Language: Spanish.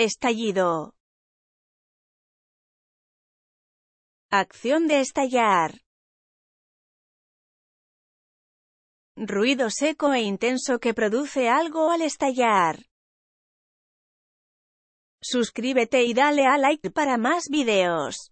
Estallido. Acción de estallar. Ruido seco e intenso que produce algo al estallar. Suscríbete y dale a like para más videos.